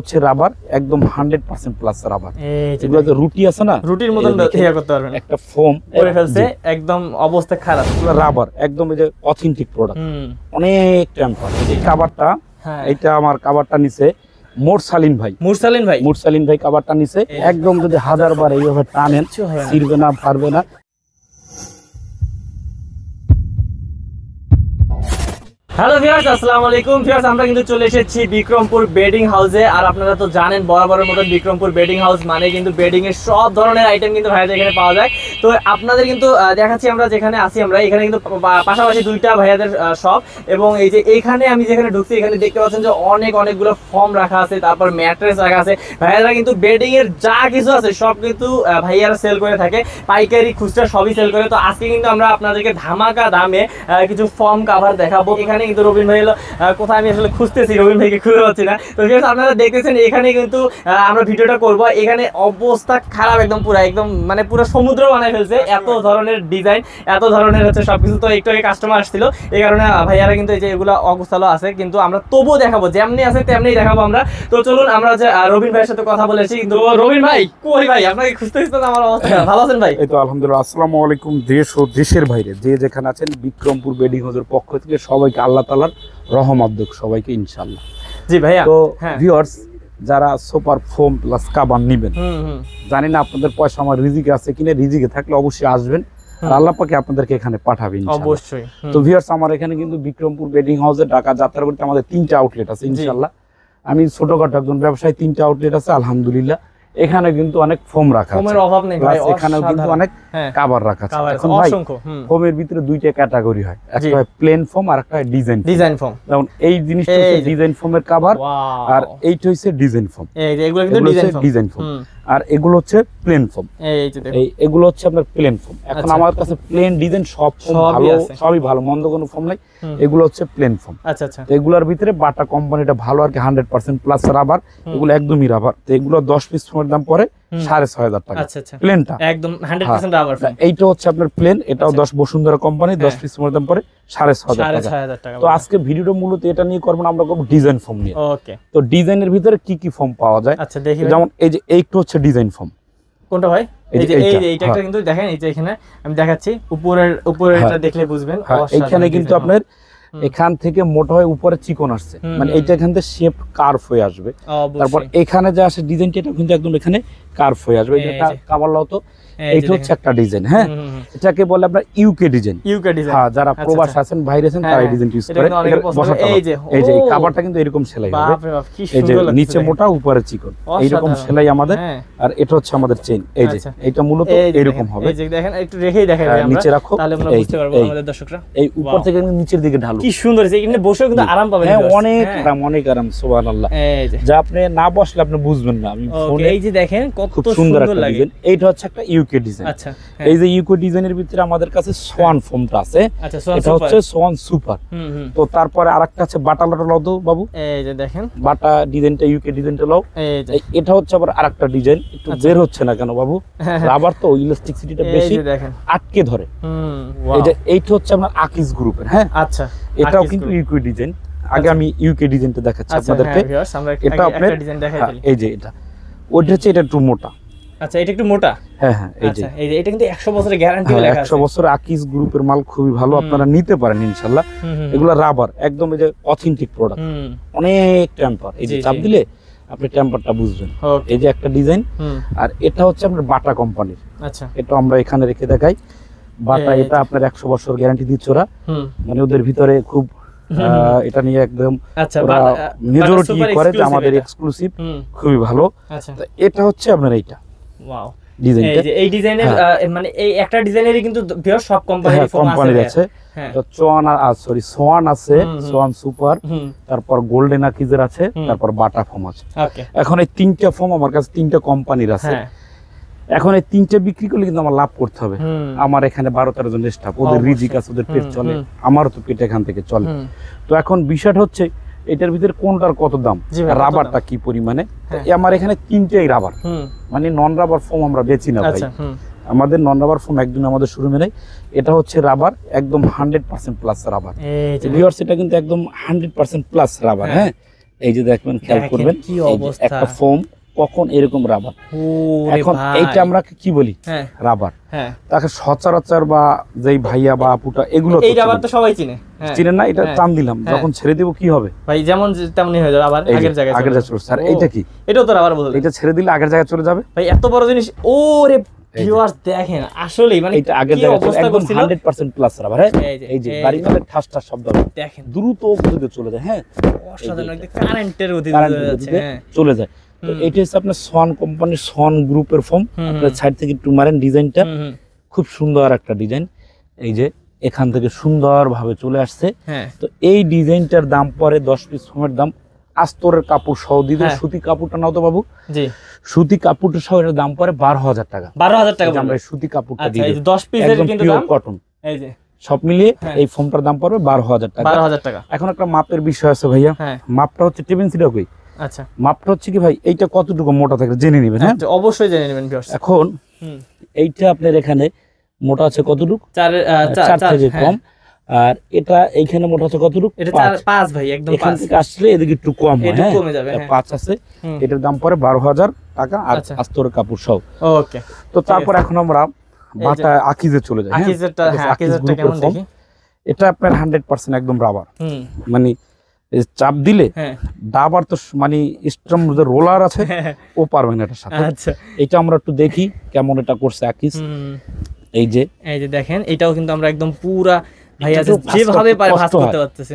হচ্ছে রাবার একদম hundred percent plus rubber এগুলো যে রুটি আছে না রুটির মতন ইয়া করতে পারবেন একটা ফোম করে ফেলছে একদম অবস্থা খারাপ রাবার একদম এই যে অথেন্টিক প্রোডাক্ট অনেক ট্যাম্পার এই কাবারটা হ্যাঁ। এটা আমার কাবারটা নিছে মোরসালিন ভাই মোরসালিন ভাই মোরসালিন ভাই কাবারটা নিছে একদম যদি হাজার বার এইভাবে টানেন ছিড়বে না পারবে না হ্যালো ভিয়ার্স আসসালামু আলাইকুম ভিয়ার্স আমরা কিন্তু চলে এসেছি বিক্রমপুর বেডিং হাউসে আর আপনারা তো জানেন বরাবরের মতন বিক্রমপুর বেডিং হাউস মানে কিন্তু বেডিং এর সব ধরনের আইটেম কিন্তু ভাইয়াদের এখানে পাওয়া যায় তো আপনাদের কিন্তু দেখাচ্ছি আমরা যেখানে আসি আমরা এখানে কিন্তু পাশাপাশি দুইটা ভাইয়াদের শপ এবং এই যে এখানে আমি যেখানে ঢুকছি এখানে দেখতে পাচ্ছেন যে অনেক অনেকগুলো ফর্ম রাখা আছে তারপর ম্যাট্রেস রাখা আছে ভাইয়ারা কিন্তু বেডিং এর যা কিছু আছে সব কিন্তু ভাইয়ারা সেল করে থাকে পাইকারি খুচরা সবই সেল করে তো আজকে কিন্তু আমরা আপনাদেরকে ধামাকা দামে কিছু ফর্ম কাভার দেখাবো এখানে কিন্তু রবিন ভাই এলো কোথায় আমি আসলে খুঁজতেছি রবিন ভাইকে খুঁজে পাচ্ছি না তো বিকজ আপনারা দেখতেছেন এখানে কিন্তু আমরা ভিডিওটা করব এখানে অবস্থা খারাপ একদম পুরো একদম মানে পুরো সমুদ্র বানায় ফেলছে আচ্ছা, এত আচ্ছা। ধরনের ডিজাইন এত ধরনের হচ্ছে সব কিছু তো একটু আগে কাস্টমার আসছিল এই কারণে ভাইয়ারা কিন্তু এই যে এগুলো অগোছালো আছে কিন্তু আমরা তবুও দেখাবো যেমনি আছে তেমনি দেখাবো আমরা তো চলুন আমরা যে রবিন ভাইয়ের সাথে কথা বলেছি কিন্তু রবিন ভাই কই ভাই আপনাকে খুঁজতে খুঁজতে আমার অবস্থা ভালো আছেন ভাই এই তো আলহামদুলিল্লাহ আসসালামু আলাইকুম দেশ ও দেশের বাইরে যে যেখানে আছেন বিক্রমপুর বেডিং হাউসের পক্ষ থেকে সবাইকে আল্লাহ তালার রহমত দুঃখ সবাইকে ইনশাল্লাহ জি ভাইয়া তো ভিউয়ার্স হ্যাঁ। যারা সুপার ফোম প্লাস কাবান নেবেন জানি না আপনাদের পয়সা আমার রিজিকে আছে কিনা রিজিকে থাকলে অবশ্যই আসবেন আর আপনাদেরকে এখানে পাঠাবেন অবশ্যই তো ভিউয়ার্স আমার এখানে কিন্তু বিক্রমপুর বেডিং হাউসে ঢাকা করতে আমাদের তিনটা আউটলেট আছে ইনশাল্লাহ আমি ছোটখাটো একজন ব্যবসায়ী তিনটা আউটলেট আছে আলহামদুলিল্লাহ এখানে কিন্তু অনেক ফোম রাখা ফোমের অভাব নেই ভাই এখানেও কিন্তু অনেক কভার হ্যাঁ, রাখা আছে এখন ভাই ফোমের ভিতরে দুইটা ক্যাটাগরি হয় একটা হয় প্লেন ফোম আর একটা ডিজাইন ডিজাইন ফোম যেমন এই জিনিসটা হচ্ছে ডিজাইন ফোমের কভার আর এইটা হচ্ছে ডিজাইন ফোম এই যে এগুলো কিন্তু ডিজাইন ফোম আর এগুলো হচ্ছে প্লেন ফর্ম এই এগুলো হচ্ছে আপনার প্লেন ফর্ম এখন আচ্ছা। আমার কাছে প্লেন ডিজাইন সব ভালো সবই ভালো মন্দ কোনো ফর্ম নাই এগুলো হচ্ছে প্লেন ফর্ম আচ্ছা আচ্ছা এগুলোর ভিতরে বাটা কোম্পানিটা ভালো আর কি হান্ড্রেড পার্সেন্ট প্লাস রাবার এগুলো একদমই রাবার তো এগুলো দশ পিস ফর্মের দাম পরে আচ্ছা, আচ্ছা। হ্যাঁ। আচ্ছা। হ্যাঁ। এটা নিয়ে করবো আমরা করবো ডিজাইন ফর্ম তো ডিজাইনের ভিতরে কি কি ফর্ম পাওয়া যায় আচ্ছা যেমন এই যে হচ্ছে ডিজাইন ফর্ম কোনটা ভাই এই যে এইটা হ্যাঁ। কিন্তু দেখেন এই যে এখানে আমি দেখাচ্ছি উপরের দেখলে বুঝবেন কিন্তু আপনার এখান থেকে মোটা হয়ে উপরে চিকন আসছে মানে এইটা এখান থেকে শেপ কার্ভ হয়ে আসবে তারপর এখানে যে আসে ডিজাইনটা এটা কিন্তু একদম এখানে কার্ভ হয়ে আসবে এটা কাবার লতো তো এটা হচ্ছে একটা ডিজাইন হ্যাঁ এটাকে বলে আপনার ইউকে ডিজাইন ইউকে ডিজাইন হ্যাঁ যারা আচ্ছা, প্রবাস আচ্ছা। আছেন বাইরে আছেন হ্যাঁ, তারা ডিজাইন হ্যাঁ। ইউজ করে এই যে এই যে কাভারটা কিন্তু এরকম সেলাই হবে বাপ বাপ রে কি সুন্দর লাগছে নিচে মোটা উপরে চিকন এরকম সেলাই আমাদের হ্যাঁ। আর এটা হচ্ছে আমাদের চেইন এই যে আচ্ছা। এটা মূলত এরকম হবে এই যে দেখেন একটু রেখেই দেখাই আমরা নিচে রাখো তাহলে আমরা বুঝতে পারবো আমাদের দর্শকরা এই উপর থেকে নিচের দিকে ঢালো কি সুন্দর এই এখানে বসে কিন্তু আরাম পাবেন হ্যাঁ অনেক আরাম অনেক আরাম সুবহানাল্লাহ যা আপনি না বসলে আপনি বুঝবেন না আমি ফোনে এই যে দেখেন কত সুন্দর লাগে এইটা হচ্ছে একটা ইউকে ইউকে ডিজাইন আচ্ছা হ্যাঁ। এই যে ইউকে ডিজাইনের ভিতরে আমাদের কাছে সোয়ান ফোমটা আছে আচ্ছা, এটা হচ্ছে সোয়ান সুপার তো তারপরে আরেকটা আছে বাটা লটা লও বাবু এই যে দেখেন বাটা ডিজাইনটা ইউকে ডিজাইনটা লও এটা হচ্ছে আবার আরেকটা ডিজাইন একটু আচ্ছা। বের হচ্ছে না কেন বাবু রাবার তো ইলাস্টিসিটিটা বেশি আটকে ধরে এই যে এইটা হচ্ছে আপনার আকিস গ্রুপের হ্যাঁ আচ্ছা এটাও কিন্তু ইউকে ডিজাইন আচ্ছা। আগে আমি ইউকে ডিজাইনটা দেখাচ্ছি আপনাদেরকে হ্যাঁ, এটা আপনার হ্যাঁ, এই যে এটা ওটা হচ্ছে এটা একটু মোটা আচ্ছা এটা একটু মোটা হ্যাঁ হ্যাঁ এই আচ্ছা, যে এটা কিন্তু 100 বছরের গ্যারান্টি লেখা আছে 100 বছর আকিজ গ্রুপের মাল খুবই ভালো আপনারা নিতে পারেন ইনশাআল্লাহ রাবার একদম এই যে অথেন্টিক প্রোডাক্ট অনেক টেম্পার এই যে চাপ দিলে আপনি টেম্পারটা বুঝবেন এই যে একটা ডিজাইন আর এটা হচ্ছে আপনার বাটা কোম্পানির আচ্ছা এটা আমরা এখানে রেখে দেখাই বাটা এটা আপনার 100 বছর গ্যারান্টি দিচ্ছে ওরা মানে ওদের ভিতরে খুব এটা নিয়ে একদম মেজরিটি আচ্ছা, করে যে আমাদের এক্সক্লুসিভ খুবই ভালো আচ্ছা। এটা হচ্ছে আপনার এইটা তারপর গোল্ডেন আছে তারপর বাটা ফোম আছে এখন এই তিনটা ফোম আমার কাছে তিনটা কোম্পানির আছে হ্যাঁ। এখন এই তিনটা বিক্রি করলে কিন্তু আমার লাভ করতে হবে আমার এখানে বারো তেরো জন স্টাফ ওদের রিজিক আছে ওদের পেট চলে আমারও তো পেট এখান থেকে চলে তো এখন বিষয়টা হচ্ছে এটার ভিতরে কোনটার কত দাম রাবারটা কি পরিমাণে হ্যাঁ। আমার এখানে তিনটাই রাবার মানে নন রাবার ফোম আমরা বেচি না ভাই আচ্ছা, আমাদের নন রাবার ফোম একদিন আমাদের শুরু মেনে এটা হচ্ছে রাবার একদম hundred percent plus rubber viewers এটা কিন্তু একদম হান্ড্রেড পার্সেন্ট প্লাস রাবার হ্যাঁ।, হ্যাঁ এই যে দেখবেন খেয়াল করবেন একটা ফোম কখন এরকম রাবার এখন এইটা আমরা কি বলি রাবার হ্যাঁ। হ্যাঁ। তাকে সচরাচর বা যে ভাইয়া বা আপুটা এগুলো এই রাবার তো সবাই চিনে হ্যাঁ। চিনেন না এটা টান দিলাম যখন ছেড়ে দেব কি হবে ভাই যেমন তেমনি হয়ে যাবে আবার আগের জায়গায় আগের জায়গায় স্যার এইটা কি এটাও তো রাবার বলতে এটা ছেড়ে দিলে আগের জায়গায় চলে যাবে ভাই এত বড় জিনিস ও রে ভিউয়ার্স দেখেন আসলে মানে এটা আগের জায়গায় চলে 100% প্লাস রাবার হ্যাঁ এই যে গাড়ি মানে ঠাস ঠাস শব্দ দেখেন দ্রুত গতিতে চলে যায় হ্যাঁ অসাধারণ একটা কারেন্টের গতিতে চলে যায় এটা হচ্ছে আপনার সন কোম্পানির সন গ্রুপের ফর্ম আপনার সাইড থেকে একটু মারেন ডিজাইনটা খুব সুন্দর একটা ডিজাইন এই যে এখান থেকে সুন্দর ভাবে চলে আসছে হ্যাঁ। তো এই ডিজাইনটার দাম পরে দশ পিস ফোমের দাম আস্তরের কাপড় সহ দিতে হ্যাঁ। সুতি কাপড়টা নাও তো বাবু সুতি কাপড়টা সহ এটার দাম পরে বারো হাজার টাকা বারো হাজার টাকা আমরা সুতি কাপড়টা আচ্ছা, দিই দশ পিস একদম পিওর কটন এই যে সব মিলিয়ে হ্যাঁ। এই ফর্মটার দাম পড়বে বারো হাজার টাকা বারো হাজার টাকা এখন একটা মাপের বিষয় আছে ভাইয়া মাপটা হচ্ছে টেবিল সিটা কই আচ্ছা মাপটা হচ্ছে কি ভাই এইটা কতটুকু মোটা থাকে জেনে নেবেন হ্যাঁ আচ্ছা, অবশ্যই জেনে নেবেন এখন এইটা আপনার এখানে মোটা আছে কতটুকু চার চার থেকে হ্যাঁ। কম আর এটা এইখানে মোটা আছে কতটুকু এটা পাঁচ ভাই একদম এখান থেকে আসলে এদিকে একটু কম এটা হ্যাঁ? কমে যাবে হ্যাঁ। পাঁচ আছে এটার দাম পরে বারো হাজার টাকা আর আস্তর আচ্ছা। কাপড় সব ওকে তো তারপর এখন আমরা বাটা আকিজে চলে যাই আকিজেরটা হ্যাঁ আকিজেরটা কেমন দেখি এটা আপনার হান্ড্রেড পার্সেন্ট একদম রাবার মানে চাপ দিলে ডাবার হ্যাঁ। তো মানে স্ট্রাম যে রোলার আছে হ্যাঁ। ও পারবে না এটার সাথে আচ্ছা এটা আমরা একটু দেখি কেমন এটা করছে আকিস এই যে এই যে দেখেন এটাও কিন্তু আমরা একদম পুরা ভাইয়া যেভাবে পারে ভাঁজ করতে পারতেছে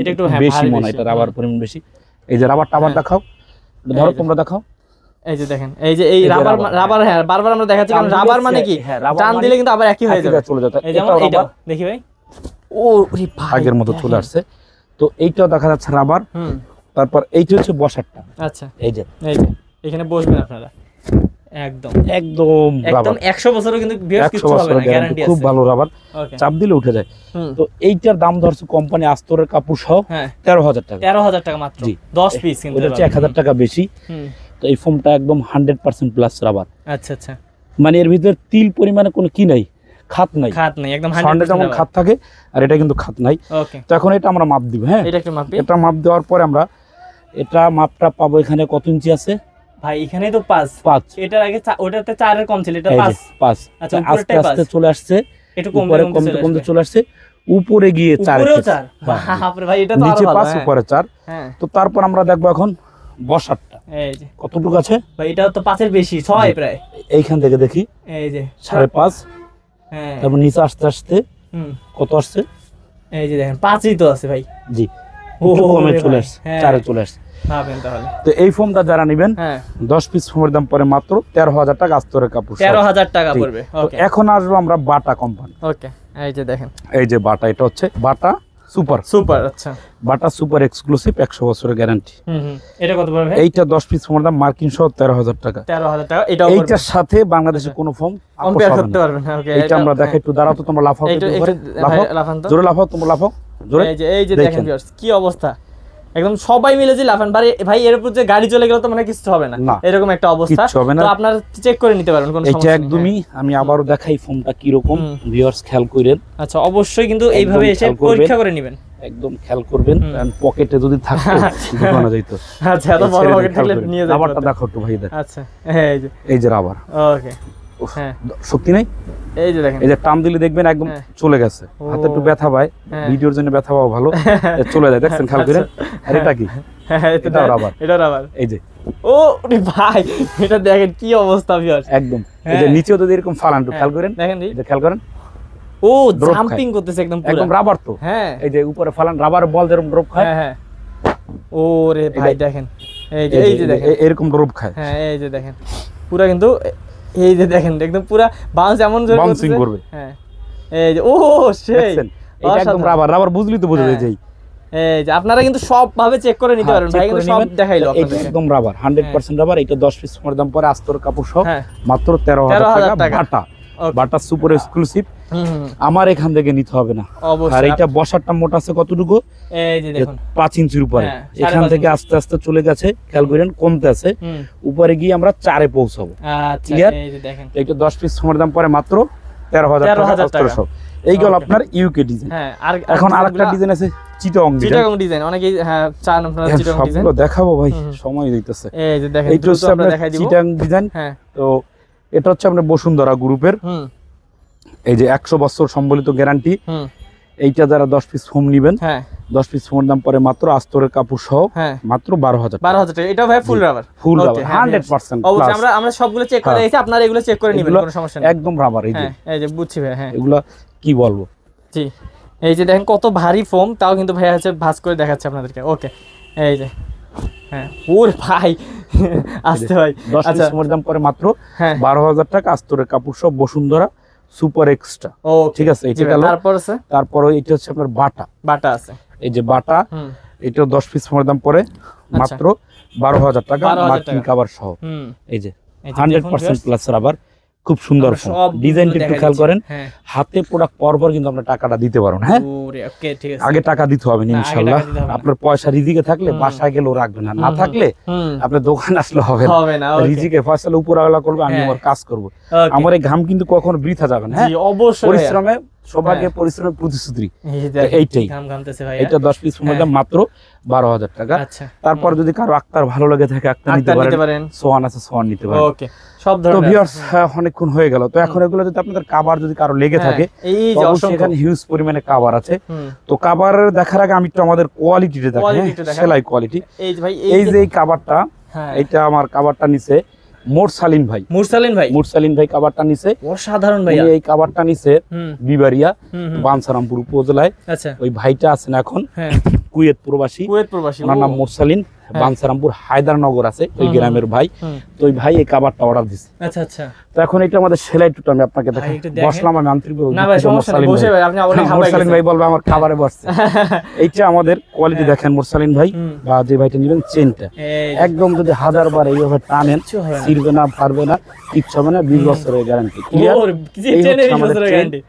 এটা একটু হ্যাঁ, বেশি মনে এটা রাবার পরিমাণ বেশি এই যে রাবার টাবার দেখাও ধরো তোমরা দেখাও এই যে দেখেন এই যে এই রাবার রাবার হ্যাঁ বারবার আমরা দেখাচ্ছি কারণ রাবার মানে কি টান মানে দিলে কিন্তু আবার একই হয়ে যাবে চলে যাবে এই যে দেখি ভাই ও ভাগের মতো চলে আসছে তো এইটাও দেখা যাচ্ছে রাবার তারপর এইটা হচ্ছে বসারটা আচ্ছা এই যে এই যে এখানে বসবেন আপনারা একদম একদম একদম 100 বছরও কিন্তু বিয়ার কিছু হবে না গ্যারান্টি আছে খুব ভালো রাবার চাপ দিলে উঠে যায় তো এইটার দাম ধরছে কোম্পানি আস্তরের কাপড় সহ 13000 হ্যাঁ। টাকা 13000 টাকা মাত্র 10 পিস কিন্তু এটা হচ্ছে 1000 টাকা বেশি তো এই ফোমটা একদম 100% প্লাস রাবার আচ্ছা আচ্ছা মানে এর ভিতরে তিল পরিমাণে কোনো কি নাই খাত নাই খাত নাই একদম যেমন খাত থাকে আর এটা কিন্তু খাত নাই তো এখন এটা আমরা মাপ দিব হ্যাঁ এটা এটা মাপ দেওয়ার পরে আমরা এটা মাপটা পাবো এখানে কত ইঞ্চি আছে ভাই তো এটার আগে ওটাতে কম ছিল এটা আচ্ছা আস্তে আস্তে চলে আসছে একটু চলে আসছে উপরে গিয়ে ভাই এটা তো নিচে পাঁচ হ্যাঁ। উপরে চার হ্যাঁ। তো তারপর আমরা দেখবো এখন বসারটা কতটুকু আছে ভাই এটা তো পাঁচের বেশি ছয় প্রায় এইখান থেকে দেখি এই যে সাড়ে পাঁচ হ্যাঁ। তারপর নিচে আস্তে আস্তে কত আসছে এই যে দেখেন পাঁচই তো আছে ভাই জি কমে চলে আসছে হ্যাঁ। চারে চলে আসছে তো এই যারা হ্যাঁ। দশ পিস পরে মাত্র তেরো হাজার টাকা কাপড় তেরো হাজার টাকা এখন আসবো আমরা বাটা কোম্পানি দেখেন এই যে বাটা এটা হচ্ছে বাটা সুপার সুপার আচ্ছা বাটা সুপার এক্সক্লুসিভ একশো বছরের গ্যারান্টি এটা কত পড়বে এইটা দশ পিস ফোনের দাম মার্কিন সহ তেরো হাজার টাকা তেরো টাকা এটা এইটার সাথে বাংলাদেশে আচ্ছা। কোনো ফর্ম কম্পেয়ার করতে পারবে না হ্যাঁ, এটা আমরা হ্যাঁ। দেখে একটু দাঁড়াও তো তোমরা লাফাও লাফাও জোরে হ্যাঁ, লাফাও তোমরা লাফাও জোরে এই যে দেখেন কি অবস্থা একদম সবাই মিলে যে লাফান ভাই ভাই এর উপর যে গাড়ি চলে গেল তো মানে কিছু হবে না এরকম একটা অবস্থা হবে না আপনার চেক করে নিতে পারেন কোনো সমস্যা একদমই আমি আবারও দেখাই ফোনটা কি রকম ভিউয়ার্স খেয়াল করেন আচ্ছা অবশ্যই কিন্তু এইভাবে এসে পরীক্ষা করে নেবেন একদম খেয়াল করবেন পকেটে যদি থাকতো দোকানে যাইতো আচ্ছা এত বড় পকেট থাকলে নিয়ে যাবেন আবারটা দেখো একটু ভাই দেখো আচ্ছা এই যে এই যে রাবার ওকে রাবার হ্যাঁ। হ্যাঁ। হ্যাঁ। আচ্ছা। এরকম ফালান তো হ্যাঁ এই যে উপরে ফালান রাবার বল যেরকম ড্রপ খায় হ্যাঁ ওরে ভাই দেখেন এই যে এই এরকম ড্রপ খায় এই যে দেখেন পুরো কিন্তু এই যে দেখেন একদম বাউন্স এমন জোরে বাউন্সিং করবে হ্যাঁ এই যে ও সেই এটা একদম রাবার রাবার বুঝলি তো বুঝে যাই হ্যাঁ। এই যে আপনারা কিন্তু সব ভাবে চেক করে নিতে হ্যাঁ, পারেন ভাই কিন্তু সব দেখাইলো আপনাদের একদম রাবার 100% রাবার এটা 10 পিস মোর দাম পরে আস্তর কাপড় সহ হ্যাঁ। মাত্র 13000 টাকা বাটার সুপার এক্সক্লুসিভ হ্যাঁ। আমার এখান থেকে নিতে হবে না আর এটা বসারটা মোটা আছে কতটুকু পাঁচ ইঞ্চির উপরে হ্যাঁ, এখান থেকে আস্তে আস্তে চলে গেছে খেয়াল করেন কমতে আছে উপরে গিয়ে আমরা চারে পৌঁছাবো ক্লিয়ার আচ্ছা, এটা দশ পিস সময়ের দাম পরে মাত্র তেরো হাজার সতেরোশো এই গেল আপনার ইউকে ডিজাইন হ্যাঁ, এখন আরেকটা ডিজাইন আছে চিটাং ডিজাইন অনেকেই হ্যাঁ দেখাবো ভাই সময় দিতেছে এই যে দেখেন চিটাং ডিজাইন তো এটা হচ্ছে আমরা বসুন্ধরা গ্রুপের এই যে একশো বছর সম্বলিত গ্যারান্টি এইটা যারা দশ পিস ফোম নিবেন হ্যাঁ। দশ পিস ফোমের দাম পরে মাত্র আস্তরের কাপড় সহ হ্যাঁ। মাত্র বারো হাজার বারো হাজার টাকা এটা ভাই full rubber full rubber hundred percent আমরা আমরা সবগুলো চেক করে এসে হ্যাঁ। আপনারা এগুলো চেক করে নিবেন কোনো সমস্যা নেই একদম রাবার এই যে এই যে বুঝছি ভাই হ্যাঁ এগুলো কি বলবো জি এই যে দেখেন কত ভারী ফোম তাও কিন্তু ভাই আছে ভাস করে দেখাচ্ছে আপনাদেরকে ওকে এই যে হ্যাঁ। আচ্ছা। হ্যাঁ। টাকা আস্তরের সুপার এক্সট্রা ঠিক আছে এটা গেল এটা হচ্ছে আপনার বাটা বাটা আছে এই যে বাটা এটা দশ পিস সময়ের দাম পরে আচ্ছা। মাত্র বারো হাজার টাকা মার্কিন কাবার সহ এই যে হান্ড্রেড পার্সেন্ট প্লাস রাবার খুব সুন্দর ফোন ডিজাইনটা একটু খেয়াল করেন হ্যাঁ। হাতে পোড়া পাওয়ার পর কিন্তু আমরা টাকাটা দিতে পারেন হ্যাঁ আগে টাকা দিতে হবে ইনশাল্লাহ আপনার পয়সা রিজিকে থাকলে বাসায় গেলেও রাখবেন না না থাকলে আপনার দোকান আসলে হবে না রিজিকে ফয়সালা উপরাওয়ালা করবে আমি হ্যাঁ। আমার কাজ করব আমার এই ঘাম কিন্তু কখনো বৃথা যাবে না হ্যাঁ? অবশ্যই পরিশ্রমে সবাইকে হ্যাঁ। পরিশ্রমের প্রতিশ্রুতি এইটাই এটা দশ পিস দাম হ্যাঁ। মাত্র বারো হাজার টাকা আচ্ছা। তারপর যদি কারো আক্তার ভালো লাগে থাকে আক্তার নিতে পারেন সোয়ান আছে সোয়ান নিতে পারেন হ্যাঁ, অনেকক্ষণ হয়ে গেল তো এখন এগুলো যদি আপনাদের কাবার যদি কারো লেগে থাকে সেখানে হিউজ পরিমাণে কাবার আছে তো কাবার দেখার আগে আমি একটু আমাদের কোয়ালিটিটা দেখেন সেলাই কোয়ালিটি এই যে এই কাবারটা আমার কাবারটা নিচে মোরসালিন ভাই মোরসালিন ভাই মোরসালিন ভাই কাবারটা নিছে অসাধারণ ভাই এই কাবারটা নিছে বিবারিয়া বানসারামপুর উপজেলায় আচ্ছা। ওই ভাইটা আছেন এখন হ্যাঁ। কুয়েত প্রবাসী কুয়েত প্রবাসী ওনার নাম মোরসালিন হ্যাঁ। বানসারামপুর হায়দারনগর আছে ওই গ্রামের ভাই তো ওই ভাই এই কাবারটা অর্ডার দিছে আচ্ছা আচ্ছা তো এখন এটা আমাদের সেলাই টুটা আমি আপনাকে দেখাই বসলাম আমি আন্তরিক না ভাই সমস্যা নেই বসে হ্যাঁ, ভাই বলবে আমার খাবারে বসছে এইটা আমাদের কোয়ালিটি হ্যাঁ। দেখেন মোরসালিন ভাই বা যে ভাইটা নিবেন চেনটা একদম যদি হাজার বার এইভাবে টানেন ছিড়বে না পারবে না কিচ্ছু হবে না বিশ বছরের গ্যারান্টি ক্লিয়ার গ্যারান্টি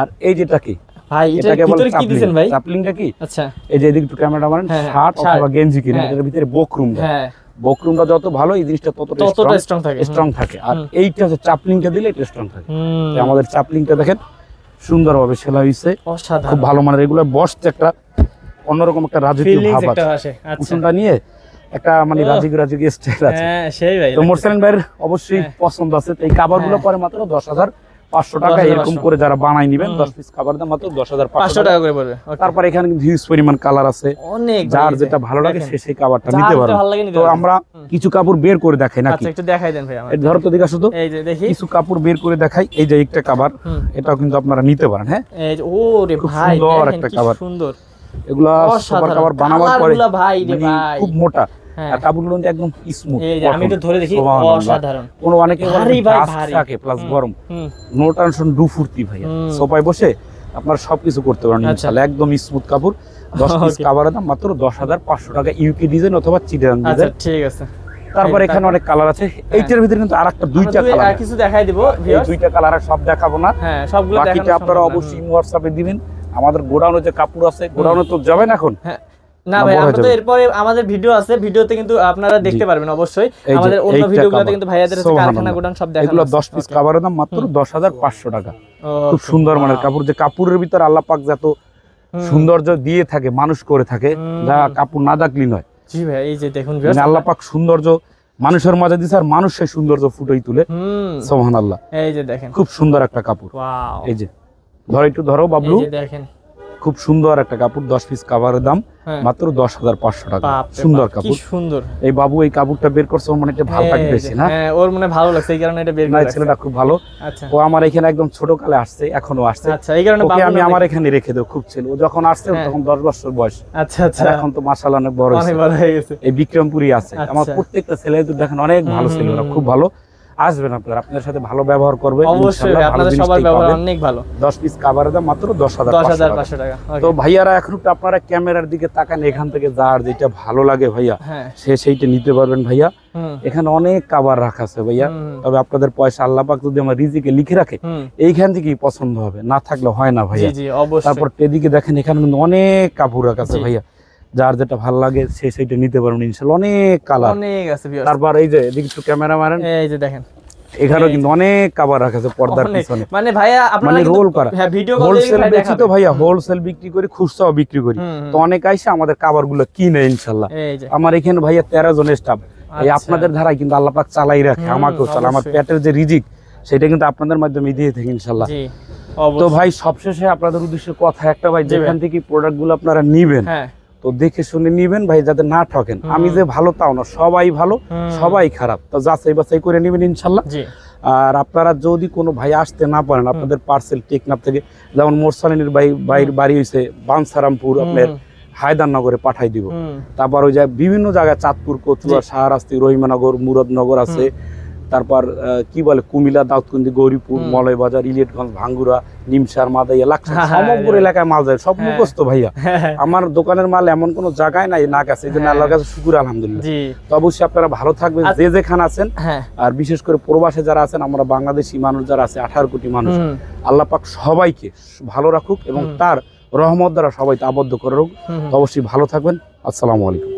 আর এই যেটা কি ভাই এটাকে আমাদের চাপলিংটা দেখেন সেলাই হয়েছে খুব ভালো মানে এগুলো বসছে একটা অন্যরকম একটা রাজনীতি আচ্ছা। নিয়ে একটা মানে হ্যাঁ, অবশ্যই হ্যাঁ। পছন্দ আছে এই কাবার গুলো হ্যাঁ। পরে মাত্র দশ হাজার পাঁচশো টাকা এরকম করে যারা বানাই নিবেন দশ পিস খাবার মাত্র দশ হাজার পাঁচশো টাকা করে পড়বে তারপর এখানে কিন্তু হিউজ পরিমাণ কালার আছে অনেক যার যেটা ভালো লাগে সে সেই কাবারটা নিতে পারে তো আমরা কিছু কাপড় বের করে দেখাই নাকি আচ্ছা, একটু দেখাই দেন ভাই ধরো তো দেখা শুধু এই যে দেখি কিছু কাপড় বের করে দেখাই এই যে একটা কাবার এটাও কিন্তু আপনারা নিতে পারেন হ্যাঁ এই ভাই সুন্দর একটা কাবার সুন্দর মানে হ্যাঁ। আপনার সবকিছু করতে পারেন আচ্ছা। একদম স্মুথ কাপড় দশ পিস কাপড় দাম মাত্র দশ হাজার পাঁচশো টাকা ইউকে ডিজাইন অথবা চিটান আচ্ছা, ঠিক আছে তারপর এখানে অনেক কালার আছে হ্যাঁ। এইটার ভিতরে কিন্তু আর একটা দুইটা কালার কিছু দেখাই দিব দুইটা কালার সব দেখাবো না হ্যাঁ সবগুলো আপনারা অবশ্যই হোয়াটসঅ্যাপে দিবেন আমাদের গোডাউনে যে কাপড় আছে গোডাউনে তো যাবেন এখন হ্যাঁ। না ভাই আমরা তো এরপরে আমাদের ভিডিও আছে ভিডিওতে কিন্তু আপনারা দেখতে পারবেন অবশ্যই আমাদের অন্য ভিডিওগুলোতে কিন্তু ভাইয়াদের কারখানা গোডাউন সব দেখানো এগুলো 10 পিস কাভারের দাম মাত্র 10500 টাকা খুব সুন্দর মানের কাপড় যে কাপড়ের ভিতর আল্লাহ পাক যত সৌন্দর্য দিয়ে থাকে মানুষ করে থাকে যা কাপড় না দাগলি নয় জি ভাই এই যে দেখুন মানে আল্লাহ পাক সৌন্দর্য মানুষের মাঝে দিছে আর মানুষ সেই সৌন্দর্য ফুটেই তুলে সোহান আল্লাহ এই যে দেখেন খুব সুন্দর একটা কাপড় এই যে ধর একটু ধরো বাবলু দেখেন খুব সুন্দর একটা কাপড় দশ পিস কাভারের দাম হ্যাঁ। মাত্র দশ হাজার পাঁচশো টাকা সুন্দর কাপড় সুন্দর এই বাবু এই কাপড়টা বের করছে মানে একটা ভালো কাটি হ্যাঁ, বেশি না হ্যাঁ, ওর মানে ভালো লাগছে এই কারণে এটা বের করা ছেলেটা খুব ভালো আচ্ছা। ও আমার এখানে একদম ছোট কালে আসছে এখনো আসছে আচ্ছা এই কারণে আমি আমার এখানে রেখে দেবো খুব ছেলে ও যখন আসছে তখন দশ বছর বয়স আচ্ছা আচ্ছা এখন তো মাসাল অনেক বড় হয়ে গেছে এই বিক্রমপুরি আছে আচ্ছা। আমার প্রত্যেকটা ছেলে তো দেখেন অনেক ভালো ছেলে খুব ভালো আসবেন আপনার আপনার সাথে ভালো ব্যবহার করবে পিস মাত্র তো ভাইয়ারা এখন আপনারা ক্যামেরার দিকে তাকান এখান থেকে যার যেটা ভালো লাগে ভাইয়া হ্যাঁ। সে সেইটা নিতে পারবেন ভাইয়া এখানে অনেক কাবার রাখা আছে ভাইয়া তবে আপনাদের পয়সা আল্লাহ যদি আমার রিজিকে লিখে রাখে এইখান থেকেই পছন্দ হবে না থাকলে হয় না ভাইয়া তারপর এদিকে দেখেন এখানে কিন্তু অনেক কাপড় রাখা আছে ভাইয়া যার যেটা ভালো লাগে সেই সেটা নিতে পারবেন ইনশাআল্লাহ অনেক কালার অনেক আছে তারপর এই যে এদিকে একটু ক্যামেরা মারেন এই যে দেখেন এখানেও কিন্তু অনেক কাবার পর্দার পিছনে মানে ভাইয়া রোল মানে করা হ্যাঁ, ভিডিও হোলসেল তো ভাইয়া হোলসেল বিক্রি করি খুচরাও বিক্রি করি তো অনেক আইসে আমাদের কিনে ইনশাল্লাহ আমার এখানে ভাইয়া তেরো জনের স্টাফ এই আচ্ছা। আপনাদের ধারায় কিন্তু আল্লাপাক চালাই রাখে আমাকেও চালা আমার পেটের যে রিজিক সেটা কিন্তু আপনাদের মাধ্যমে দিয়ে থাকে ইনশাল্লাহ তো ভাই সবশেষে আপনাদের উদ্দেশ্যে কথা একটা ভাই যেখান থেকে গুলো আপনারা নিবেন হ্যাঁ তো দেখে শুনে নিবেন ভাই যাতে না ঠকেন আমি যে ভালো তাও না সবাই ভালো সবাই খারাপ তো যাচাই বাছাই করে নেবেন ইনশাল্লাহ আর আপনারা যদি কোনো ভাই আসতে না পারেন আপনাদের পার্সেল টেকনাপ থেকে যেমন মোরসালিনীর ভাই ভাইয়ের বাড়ি হয়েছে বানসারামপুর আপনার হায়দারনগরে পাঠাই দিব তারপর ওই যে বিভিন্ন জায়গায় চাঁদপুর কচুয়া শাহরাস্তি রহিমানগর মুরাদনগর আছে তারপর কি বলে কুমিল্লা দাউদকুন্দি গৌরীপুর বাজার ইলিয়টগঞ্জ ভাঙ্গুরা নিমসার মাদাইয়া লাকসা হ্যাঁ, সমগ্র হ্যাঁ, হ্যাঁ। এলাকায় মাল যায় সব মুখস্থ ভাইয়া আমার দোকানের মাল এমন কোনো জায়গায় নাই না কাছে এই আল্লাহর কাছে শুকুর আলহামদুলিল্লাহ তো অবশ্যই আপনারা ভালো থাকবেন আচ্ছা। যে যেখানে আছেন আর বিশেষ করে প্রবাসে যারা আছেন আমরা বাংলাদেশি মানুষ যারা আছে আঠারো কোটি মানুষ আল্লাহ পাক সবাইকে ভালো রাখুক এবং তার রহমত দ্বারা সবাইকে আবদ্ধ করে রাখুক অবশ্যই ভালো থাকবেন আসসালামু আলাইকুম